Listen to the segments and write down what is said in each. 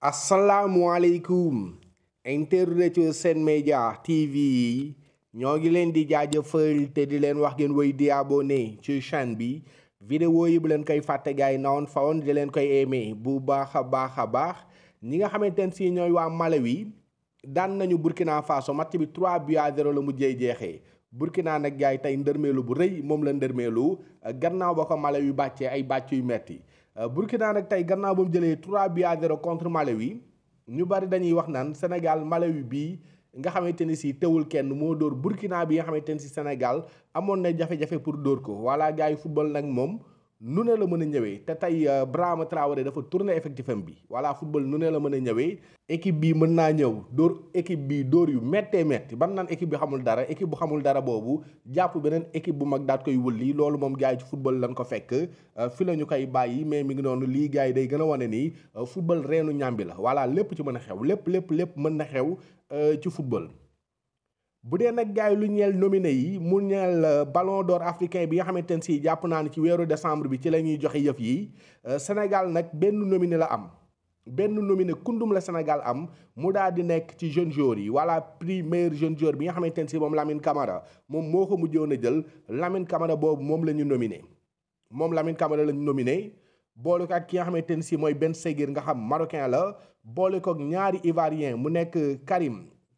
asalaamualeykum internet seen Média TV yi ñoo ngi leen di jaajëfal te di leen wax ngeen wéy di abonné ci chaîne bi vidéo yi bu leen koy fàtte gaay nawoon fawoon di leen koy aimé bu baax a baax a baax ñi nga xamante ne si ñooy waa wi daan nañu Burkina Faso matt bi 3 buts à la mu jëy jeexee Burkina nag gaay tey ndërmeelu bu rëy moom la ndërmeelu gannaaw ba ko Malawi bàccee ay bàcc yu metti Euh, Burkina nag tey gannaaw ba mu jëlee 3 buts à 0 contre Malawi ñu bari dañuy wax naan Sénégal Malawi bii nga xamante ni si teewul kenn moo dóor Burkina bi nga xamante ni si Sénégal amoon na jafe-jafe pour dóor ko voilà gars yi football nag moom. nu ne la mën a ñëwee te tey euh, Brahima Traoré dafa tourné effectif am bi voilà football nu ne la mën a ñëwee équipe bi mën naa ñëw dóor équipe bi dóor yu méttee métti ban naan équipe bi xamul dara équipe bu xamul dara boobu jàpp beneen équipe bu mag daat koy wulli loolu moom gars yi ci football lañ ko fekk euh, fi la ñu koy bàyyi mais mi ngi noonu lii gars yi day gën a wane nii euh, football reenu ñàmbi la voilà lépp ci mën a xew lépp lépp lépp mën na xew ci football bu dee nag gars yi lu ñeel nominé yi mu ñeel euh, ballon d'or africain bi nga xamante ne si jàpp naa ne ci weeru décembre bi ci la ñuy joxe yëf yi euh, Sénégal nag benn nominé la am benn nominé kundum la Sénégal am mu daal di nekk ci jeune joueur yi wala prix meilleur jeune jour bi nga xamante ne si moom Lamine Camara moom moo ko mujjoon a jël Lamine Camara boobu moom la ñu nominé moom Lamine Camara la ñu nominé boole ko ak ki nga xamante ne si mooy benn Seguir nga xam marocain la boole ko ñaari ivoirien mu nekk Karim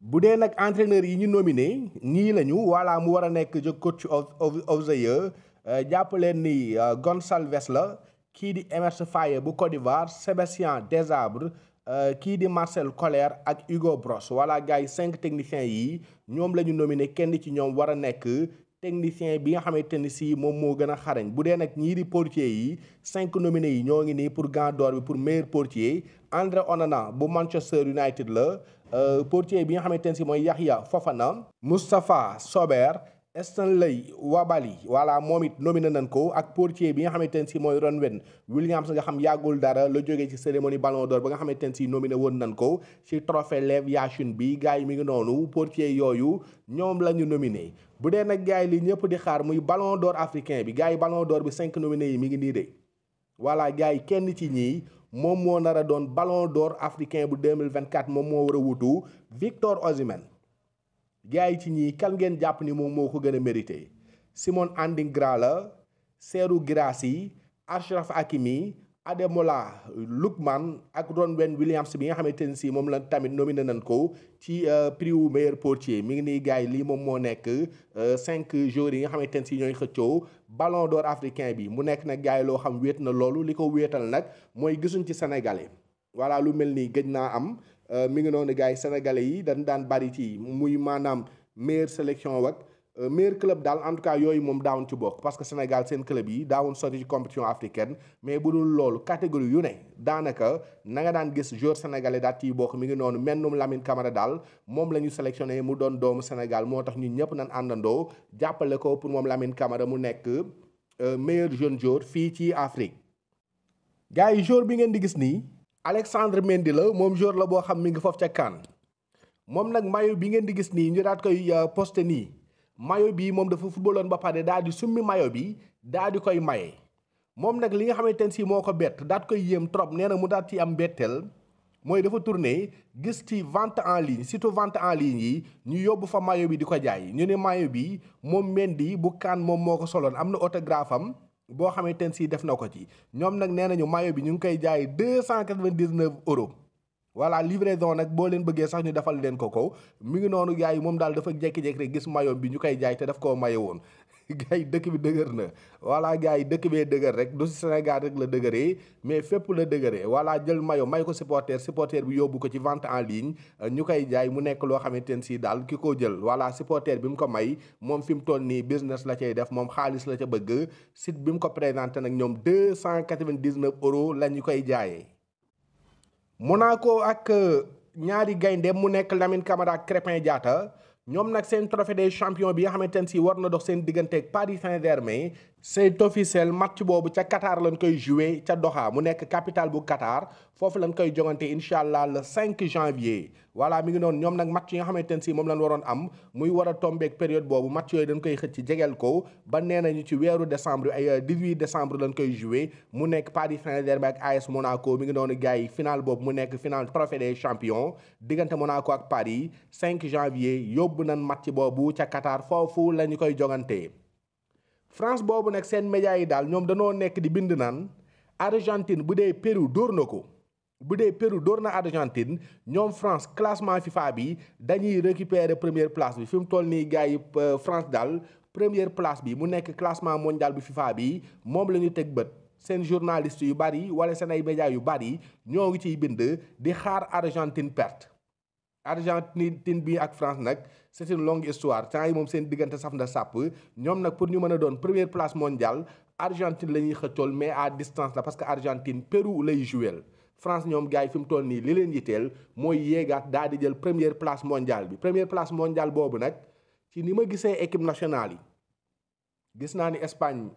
bu dee nag entraîneur yi ñu nominé ñii lañu voilà mu war a nekk je coach of the year euh, jàpp leen ni euh, Gonçalves la kii di Emerse Faé bu Côte d'Ivoire Sébastien Desabre euh, kii di Marcel Koller ak Hugo Brosse voilà gars yi cinq techniciens yi ñoom la ñu nominé kenn ci ñoom war a nekk technicien bi nga xamante ni si moom moo gën a xarañ bu dee nag ñiiri di portier yi cinq nominés yi ñoo ngi nii pour Gant d'Or bi pour meilleur portier André Onana bu Manchester United la euh, portier bi nga xamante ni si mooy Yahya Fofana Moustapha Sober Stanley Wabali wala moom it nominé nañ ko ak portier bi nga xamante ne si mooy Ronwen Williams nga xam yàggul dara la jógee ci cérémonie Ballon door ba nga xamante ne si nominé woon nañ ko ci trophée Lev Yachine bi gars yi mi ngi noonu portier yooyu ñoom la ñu nominé bu dee nag gars yi li ñëpp di xaar muy Ballon d'Or africain bi gars yi Ballon door bi cinq nominé yi mi ngi nii de voilà gars yi kenn ci ñii moom moo nar a doon Ballon d'Or africain bu 2024 moom moo war a wutu Victor Osimhen gars yi ci ñii kan ngeen jàpp ni moom moo ko gën a mérité Simone Andingra la Serhou Guirassy Achraf Hakimi Ademola Lookman ak Ronwen Williams bi nga xamante ne si moom la tamit nominé nañ ko ci euh, prix wu meilleur portier mi ngi nii gars yi lii moom moo nekk euh, cinq joueurs yi nga xamante ne si ñooy xëccoo ballon d'or africain bi mu nekk na gars yi loo xam wéet na loolu li ko wéetal nag mooy gisuñ ci sénégalais. voilà lu mel nii gëj naa am euh, mi ngi noonu gars yi sénégalais yi dañ daan bari ci muy maanaam meilleure sélection wak euh, meilleur club daal en tout cas yooyu moom daawun ci bokk parce que Sénégal seen club yi daawun soti ci compétition africaine mais bu dul loolu catégorie yu ne daanaka na nga daan gis jour sénégalais daal ciy bokk mi ngi noonu mennum Lamine Camara daal moom lañu ñu sélectionné mu doon doomu Sénégal moo tax ñu ñëpp naan àndandoo jàppale ko pour moom Lamine Camara mu nekk euh, meilleur jeune joueur fii ci Afrique gars yi joueur bi ngeen di gis nii. Alexandre Mendy la moom joueur la boo xam mi ngi foofu ca CAN moom nag maillot bi ngeen di gis nii ñu daat koy euh, poste nii maillot bi moom dafa footballoon ba pare daal di summi mayo bi daal di koy maye moom nag li nga xamante ne si moo ko bett daat koy yéem trop nee na mu daat ci am mbetteel mooy dafa tourné gis ci vente en ligne surtout vente en ligne yi ñu yóbbu fa mayo bi di ko jaay ñu ne maillot bi moom Mendy bu CAN moom moo ko soloon am na autographe boo xamante ne si def na ko ci ñoom nag nee nañu mayo bi ñu ngi koy jaay deux cent quatre-vingt-dix-neuf euros voilà livraison nag boo leen bëggee sax ñu defal leen ko kaw mu ngi noonu yaay moom daal dafa jékki-jékki rek gis maillot bi ñu koy jaay te daf koo maye woon gars dëkk bi dëgër na voilà gars yi dëkk bee dëgër rek du si Sénégal rek la dëgëree mais fépp la dëgëree voilà jël mayo may ko supporter supporter bi yóbbu ko ci vente en ligne ñu koy jaay mu nekk loo xamante ne sii daal ki ko jël voilà supporter bi mu ko may moom fi mu toll nii business la cay def moom xaalis la ca bëgg site bi mu ko présenté nag ñoom deux cent quatre-vingt-dix-neuf la ñu koy jaayee. Monaco ak euh, ñaari gaynde mu nekk Lamine Camara ak Crépin ñoom nag seen trophée des champions bi nga xamante ne si war na dox seen digganteeg Paris Saint-Germain c'est officiel match Bobu ca Qatar lañ koy jouer ca Doha mu nek capitale bu Qatar fofu lañ koy jogante Inshallah le 5 janvier voilà mi ngi noonu ñoom nag match yi nga xamante ne si moom lañ waroon am muy wara tomber ak période Bobu match yooyu dañ koy xëc ci jegeel ko ba nenañu ci wéru décembre ay 18 euh, décembre lañ koy jouer mu nek Paris Saint-Germain ak AS Monaco mi ngi noonu gars final Bobu mu nek final trophée des champions diggante Monaco ak Paris 5 janvier yóbbu nañ match Bobu ca Qatar fofu la koy jogante France boobu nag seen médias yi daal ñoom danoo nekk di bind naan Argentine bu dee péru dóor na ko bu dee Pérou dóor na Argentine ñoom France classement FIFA bi dañuy récupérer première place bi fi mu toll nii gars yi euh, France daal première place bi mu nekk classement mondial bi FIFA bi moom la ñu teg bët seen journaliste yu bari wala seen ay médias yu bari ñoo ngi ciy bind di xaar Argentine perte. Argentine bi ak France nag c' est une longue histoire temps yi moom seen diggante saf na sàpp ñoom nag pour ñu mën a doon première place mondiale Argentine la ñuy xëccool mais à distance la parce que Argentine Pérou lay joué. France ñoom gars yi fi mu toll nii li leen yitteel mooy yéegaat daal di jël première place mondiale bi première place mondiale boobu nag ci ni ma gisee équipe nationale yi gis naa ni Espagne.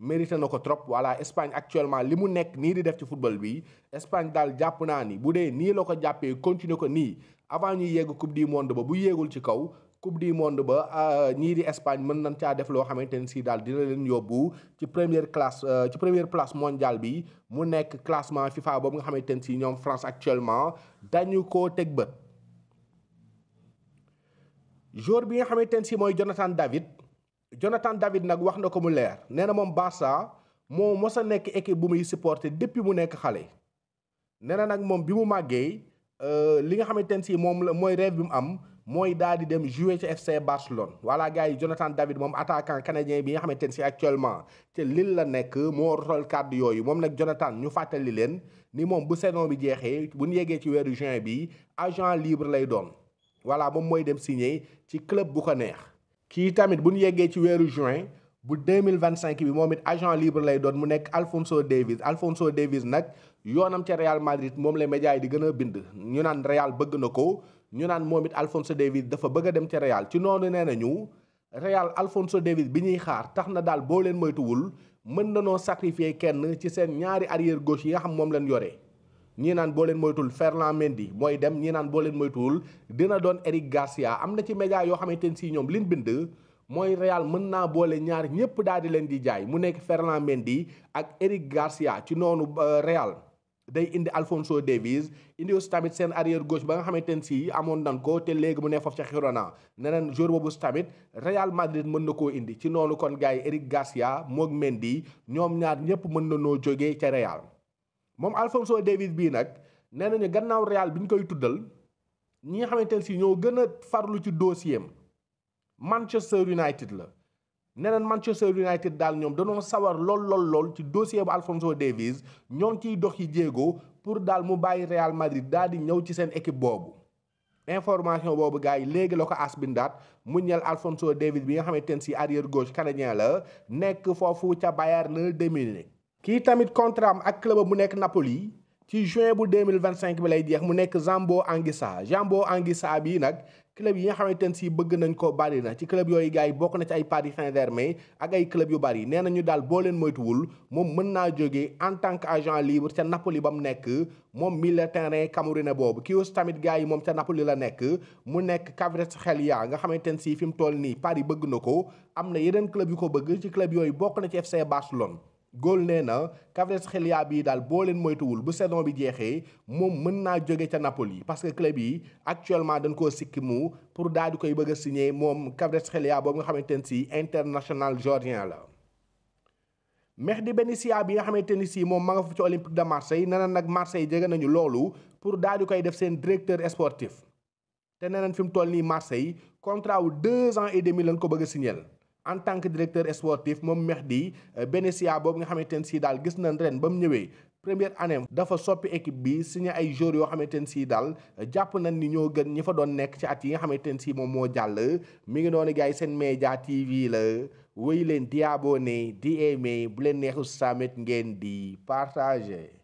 mérité na ko trop voilà Espagne actuellement li mu nekk nii di def ci football bi Espagne daal jàpp naa ni bu dee nii la ko jàppee continuer ko nii avant ñuy yegg coupe du monde ba bu yéegul ci kaw coupe du monde ba nii euh, di Espagne mën nañ caa def loo xamante ni si daal dina leen yóbbu ci première classe euh, ci première place mondiale bi mu nekk classement FIFA boobu nga xamante ni si ñoom France actuellement dañu koo teg bët. joueur bi nga xamante ni si mooy Jonathan David. Jonathan David nak wax na ko mu leer neena mom Barça mo mos a nekk équipe bu muy supporter depuis mu nek xalé neena nak mom moom bi mu màggee euh, li nga xamante ne si moom la mooy rêve bi mu am moy daal di dem jouer ci FC Barcelone wala gars Jonathan David mom attaquant canadien bi nga xamante ne si actuellement te Lille la nek mo rotal cadre yooyu mom nak Jonathan ñu fatali len ni mom bu saison bi jeexee bu ñu yeggee ci wéru juin bi agent libre lay doon wala mom moy dem signer ci club bu ko neex. kii tamit bu ñu yeggee ci weeru juin bu 2025 bi moom it agent libre lay doon mu nekk Alphonso Davies Alphonso Davies nag yoonam ca Real Madrid moom la média yi di gën a bind ñu naan Real bëgg na ko ñu naan moom it Alphonso Davies dafa bëgg dem ca Real ci noonu nee nañu Real Alphonso Davies bi ñuy xaar tax na daal boo leen moytuwul mën na noo sacrifier kenn ci seen ñaari arrière gauche yi nga xam moom leen yore. ñii naan boo leen moytuwul Ferland Mendy mooy dem ñii naan boo leen moytuwul dina doon Eric Garcia am na ci média yoo xamante ne si ñoom liñ bind mooy Real mën naa boole ñaar ñëpp daal di leen di jaay mu nekk Ferland Mendy ak Eric Garcia ci noonu euh, Real day indi Alphonso Davies indi aussi tamit seen arrière gauche ba nga xamante ne si amoon nan ko te léegi mu ne foofu ca Girona neneen jour boobu tamit Real Madrid mën na koo indi ci noonu kon gars yi Eric Garcia moog Mendy ñoom ñaar ñëpp mën na noo jógee ca moom Alphonso Davies bii nag nee nañu gannaaw Real bi ñu koy tuddal ñi nga xamante ne si ñoo gën a farlu ci dossier am Manchester United la. neneen Manchester United daal ñoom danoo sawar lool lool lool ci dossier bu Alphonso Davies ñoo ngi ciy dox yi jéego pour daal mu bàyyi Real Madrid daal di ñëw ci seen équipe boobu. information boobu gars yi léegi la ko as bindaat mu ñeel Alphonso Davies bi nga xamante ne si arrière gauche canadien la nekk foofu ca Bayern de Munich kii tamit contrat am ak club bu nekk Napoli ci juin bu 2025 bi lay jeex mu nekk Zambo Anguissa Zambo Anguissa bii club yi nga xamante ne si bëgg nañ ko bari na ci club yooyu gars yi bokk na ci ay Paris Saint-Germain ak ay club yu bari nee nañu daal boo leen moytuwul moom mën naa en tant que agent libre ca Napoli bam mu mon milieu terrain camerounais bob qui est tamit gars yi moom Napoli la nek mu nek Kvaratskhelia nga xamante ne si fim toll ni Paris bëgg nako amna am yeneen club yu ko bëgg ci club yoy bokk na ci FC Barcelone góor nee na Kvaratskhelia bi daal boo leen moytuwul bu saison bi jeexee moom mën naa jóge ca Napoli parce que club yi actuellement dañ ko sikki mu pour daal di koy bëgg a signé moom Kvaratskhelia bu nga xamante ne si la géorgien la. Mehdi Bennissia bi nga xamante ni si moom ma nga foofu ci Olympique de Marseille nee na nag Marseille jege nañu loolu pour daal di koy def seen directeur sportif te nee nañ fi mu toll nii Marseille contrat wu deux ans et demi ko bëgg a signé en tant que directeur sportif moom meex Mehdi euh, Benatia boobu nga xamante ne si daal gis nañ ren ba mu ñëwee première année dafa soppi équipe bi signé ay joueurs yoo xamante ne si daal euh, jàpp nañ ni ñoo gën ñi fa doon nekk ci at yi nga xamante ne sii moom moo jàll mi ngi noonu gars yi seen média TV la wéy leen di abonné di aimé bu leen neexu samit ngeen di partage